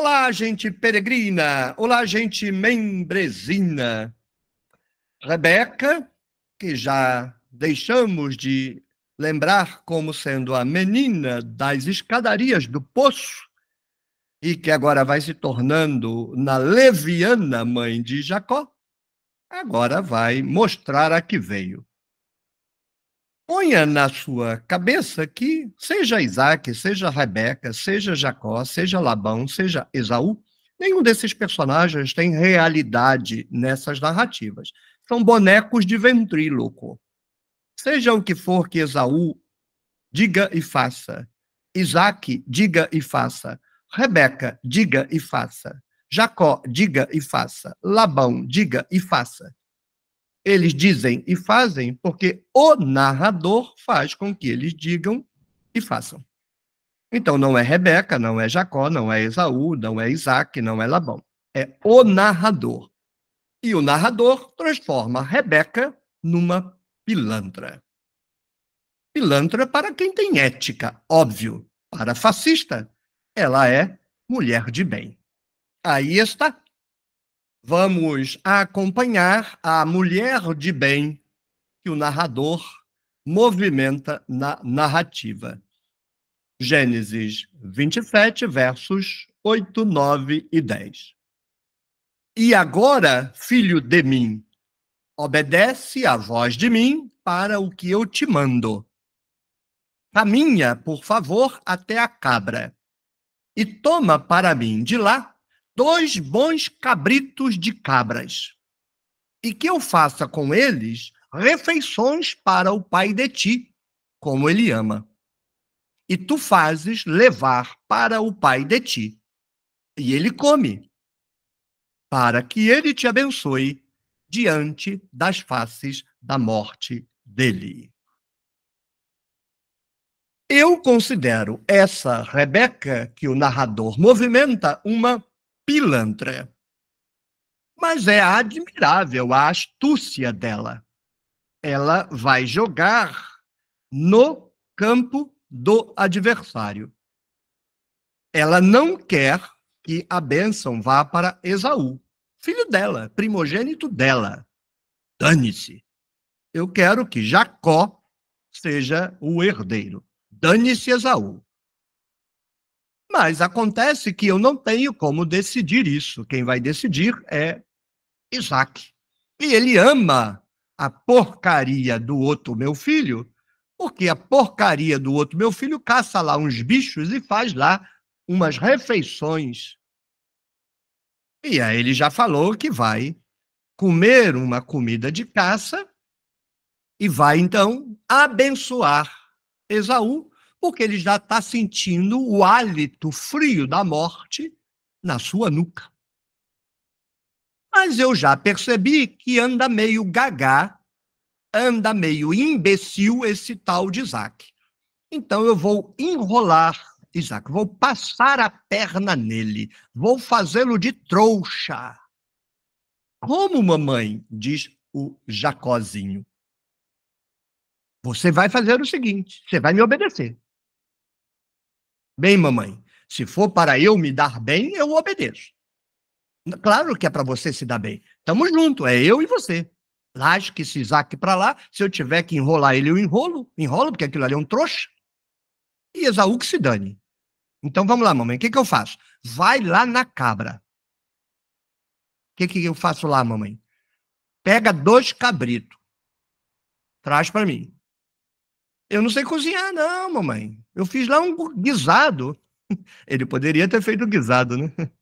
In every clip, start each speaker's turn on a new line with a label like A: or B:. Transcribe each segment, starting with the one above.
A: Olá, gente peregrina. Olá, gente membresina. Rebeca, que já deixamos de lembrar como sendo a menina das escadarias do poço e que agora vai se tornando na leviana mãe de Jacó, agora vai mostrar a que veio ponha na sua cabeça que, seja Isaac, seja Rebeca, seja Jacó, seja Labão, seja Esaú, nenhum desses personagens tem realidade nessas narrativas. São bonecos de ventríloco. Seja o que for que Esaú diga e faça, Isaac diga e faça, Rebeca diga e faça, Jacó diga e faça, Labão diga e faça. Eles dizem e fazem porque o narrador faz com que eles digam e façam. Então não é Rebeca, não é Jacó, não é Esaú, não é Isaac, não é Labão. É o narrador. E o narrador transforma Rebeca numa pilantra. Pilantra para quem tem ética, óbvio. Para fascista, ela é mulher de bem. Aí está Vamos acompanhar a mulher de bem que o narrador movimenta na narrativa. Gênesis 27, versos 8, 9 e 10. E agora, filho de mim, obedece à voz de mim para o que eu te mando. Caminha, por favor, até a cabra e toma para mim de lá dois bons cabritos de cabras, e que eu faça com eles refeições para o Pai de ti, como ele ama. E tu fazes levar para o Pai de ti, e ele come, para que ele te abençoe diante das faces da morte dele. Eu considero essa Rebeca que o narrador movimenta uma pilantra. Mas é admirável a astúcia dela. Ela vai jogar no campo do adversário. Ela não quer que a bênção vá para Esaú, filho dela, primogênito dela. Dane-se. Eu quero que Jacó seja o herdeiro. Dane-se Esaú. Mas acontece que eu não tenho como decidir isso. Quem vai decidir é Isaac. E ele ama a porcaria do outro meu filho, porque a porcaria do outro meu filho caça lá uns bichos e faz lá umas refeições. E aí ele já falou que vai comer uma comida de caça e vai então abençoar Esaú porque ele já está sentindo o hálito frio da morte na sua nuca. Mas eu já percebi que anda meio gagá, anda meio imbecil esse tal de Isaac. Então eu vou enrolar Isaac, vou passar a perna nele, vou fazê-lo de trouxa. Como, mamãe? diz o Jacozinho. Você vai fazer o seguinte: você vai me obedecer. Bem, mamãe, se for para eu me dar bem, eu obedeço. Claro que é para você se dar bem. estamos juntos é eu e você. Lasque esse Isaac para lá. Se eu tiver que enrolar ele, eu enrolo. Enrolo, porque aquilo ali é um trouxa. E Esaú que se dane. Então vamos lá, mamãe. O que, que eu faço? Vai lá na cabra. O que, que eu faço lá, mamãe? Pega dois cabritos. Traz para mim. Eu não sei cozinhar, não, mamãe. Eu fiz lá um guisado. Ele poderia ter feito guisado, né?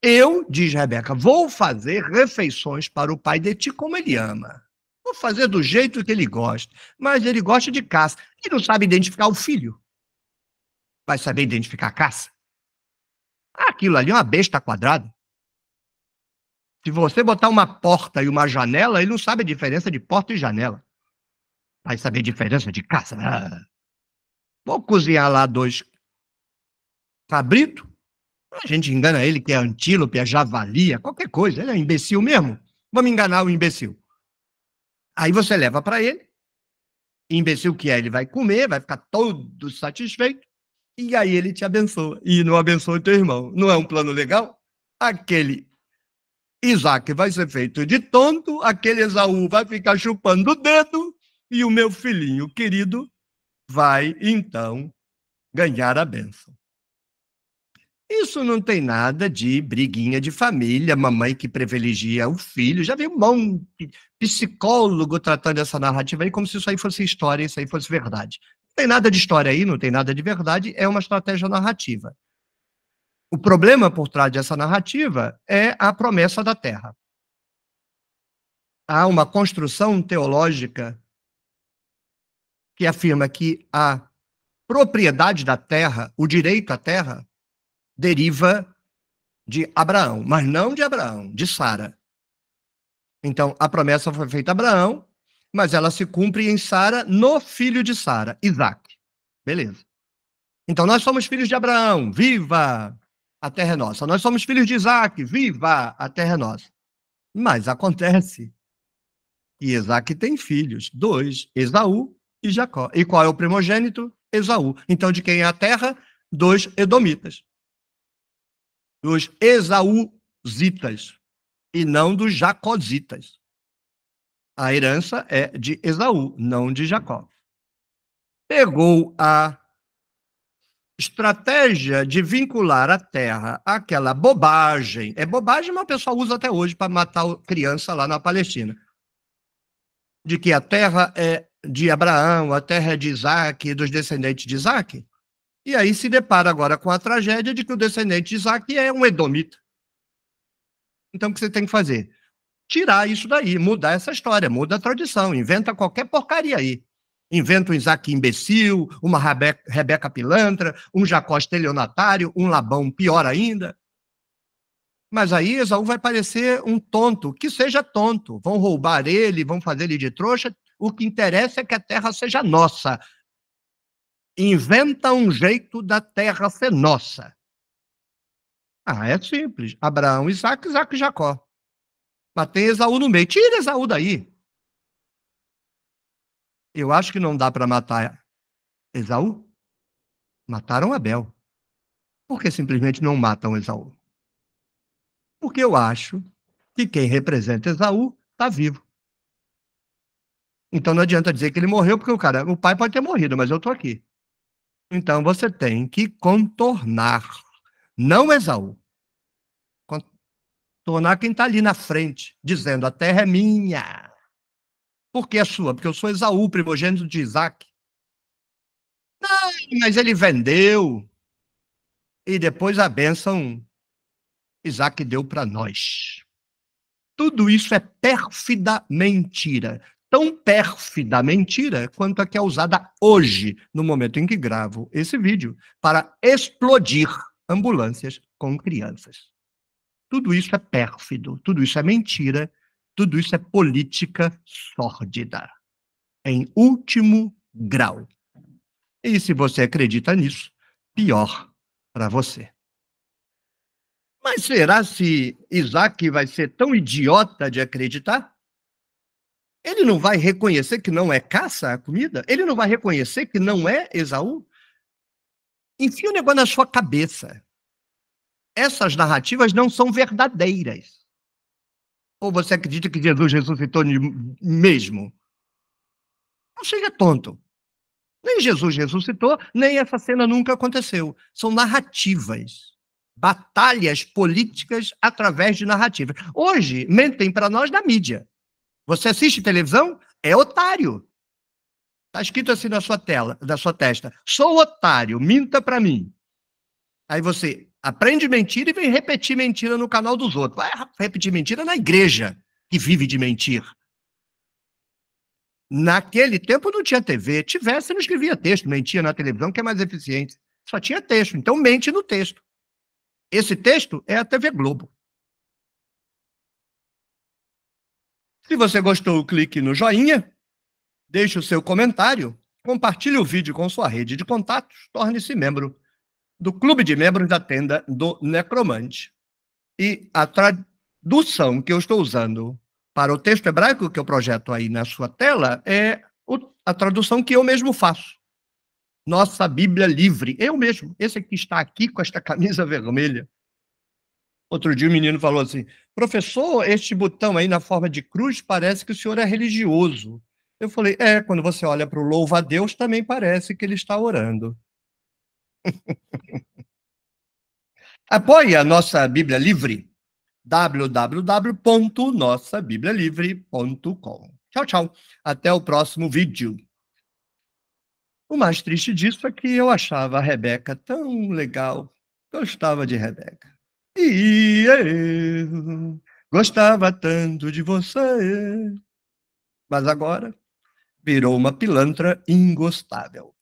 A: Eu, diz Rebeca, vou fazer refeições para o pai de ti como ele ama. Vou fazer do jeito que ele gosta. Mas ele gosta de caça e não sabe identificar o filho. Vai saber identificar a caça? Aquilo ali é uma besta quadrada. Se você botar uma porta e uma janela, ele não sabe a diferença de porta e janela. Vai saber a diferença de caça. Né? Vou cozinhar lá dois cabritos. A gente engana ele que é antílope, é javali, é qualquer coisa. Ele é um imbecil mesmo. Vamos enganar o imbecil. Aí você leva para ele. Imbecil que é, ele vai comer, vai ficar todo satisfeito. E aí ele te abençoa. E não abençoa teu irmão. Não é um plano legal? Aquele Isaac vai ser feito de tonto, aquele Esaú vai ficar chupando o dedo e o meu filhinho querido vai então ganhar a bênção. Isso não tem nada de briguinha de família, mamãe que privilegia o filho. Já vi um monte psicólogo tratando essa narrativa aí como se isso aí fosse história, isso aí fosse verdade. Não tem nada de história aí, não tem nada de verdade, é uma estratégia narrativa. O problema por trás dessa narrativa é a promessa da terra. Há uma construção teológica que afirma que a propriedade da terra, o direito à terra, deriva de Abraão, mas não de Abraão, de Sara. Então, a promessa foi feita a Abraão, mas ela se cumpre em Sara, no filho de Sara, Isaac. Beleza. Então, nós somos filhos de Abraão, viva! A terra é nossa. Nós somos filhos de Isaac, viva! A terra é nossa. Mas acontece e Isaac tem filhos, dois, Esaú e Jacó. E qual é o primogênito? Esaú. Então, de quem é a terra? Dos Edomitas. Dos Esauzitas. E não dos Jacozitas A herança é de Esaú, não de Jacó. Pegou a estratégia de vincular a terra àquela bobagem. É bobagem, mas o pessoal usa até hoje para matar criança lá na Palestina. De que a terra é de Abraão, a terra de Isaac e dos descendentes de Isaac. E aí se depara agora com a tragédia de que o descendente de Isaac é um edomita. Então, o que você tem que fazer? Tirar isso daí, mudar essa história, muda a tradição, inventa qualquer porcaria aí. Inventa um Isaac imbecil, uma Rebeca, Rebeca pilantra, um Jacó estelionatário, um Labão pior ainda. Mas aí Esaú vai parecer um tonto, que seja tonto. Vão roubar ele, vão fazer ele de trouxa, o que interessa é que a terra seja nossa. Inventa um jeito da terra ser nossa. Ah, é simples. Abraão, Isaac, Isaac e Jacó. Mas tem Esaú no meio. Tira Esaú daí. Eu acho que não dá para matar Esaú. Mataram Abel. Por que simplesmente não matam Esaú? Porque eu acho que quem representa Esaú está vivo. Então não adianta dizer que ele morreu, porque o cara, o pai pode ter morrido, mas eu estou aqui. Então você tem que contornar, não Esaú. Contornar quem está ali na frente, dizendo: a terra é minha. Por que é sua? Porque eu sou Esaú, primogênito de Isaac. Não, mas ele vendeu. E depois a bênção Isaac deu para nós. Tudo isso é pérfida mentira tão pérfida mentira quanto a que é usada hoje, no momento em que gravo esse vídeo, para explodir ambulâncias com crianças. Tudo isso é pérfido, tudo isso é mentira, tudo isso é política sórdida, em último grau. E se você acredita nisso, pior para você. Mas será se Isaac vai ser tão idiota de acreditar? Ele não vai reconhecer que não é caça a comida? Ele não vai reconhecer que não é Esaú? Enfia o negócio na sua cabeça. Essas narrativas não são verdadeiras. Ou você acredita que Jesus ressuscitou mesmo? Não seja tonto. Nem Jesus ressuscitou, nem essa cena nunca aconteceu. São narrativas. Batalhas políticas através de narrativas. Hoje, mentem para nós da mídia. Você assiste televisão? É otário. Está escrito assim na sua tela, na sua testa. Sou otário, minta para mim. Aí você aprende mentira e vem repetir mentira no canal dos outros. Vai repetir mentira na igreja, que vive de mentir. Naquele tempo não tinha TV. Tivesse, não escrevia texto. Mentia na televisão, que é mais eficiente. Só tinha texto. Então mente no texto. Esse texto é a TV Globo. Se você gostou, clique no joinha, deixe o seu comentário, compartilhe o vídeo com sua rede de contatos, torne-se membro do Clube de Membros da Tenda do Necromante. E a tradução que eu estou usando para o texto hebraico que eu projeto aí na sua tela é a tradução que eu mesmo faço. Nossa Bíblia Livre, eu mesmo. Esse que está aqui com esta camisa vermelha Outro dia o um menino falou assim: professor, este botão aí na forma de cruz parece que o senhor é religioso. Eu falei: é, quando você olha para o louvo a Deus, também parece que ele está orando. Apoie a nossa Bíblia Livre www.nossabiblialivre.com. Tchau, tchau. Até o próximo vídeo. O mais triste disso é que eu achava a Rebeca tão legal. Gostava de Rebeca. E eu gostava tanto de você, mas agora virou uma pilantra ingostável.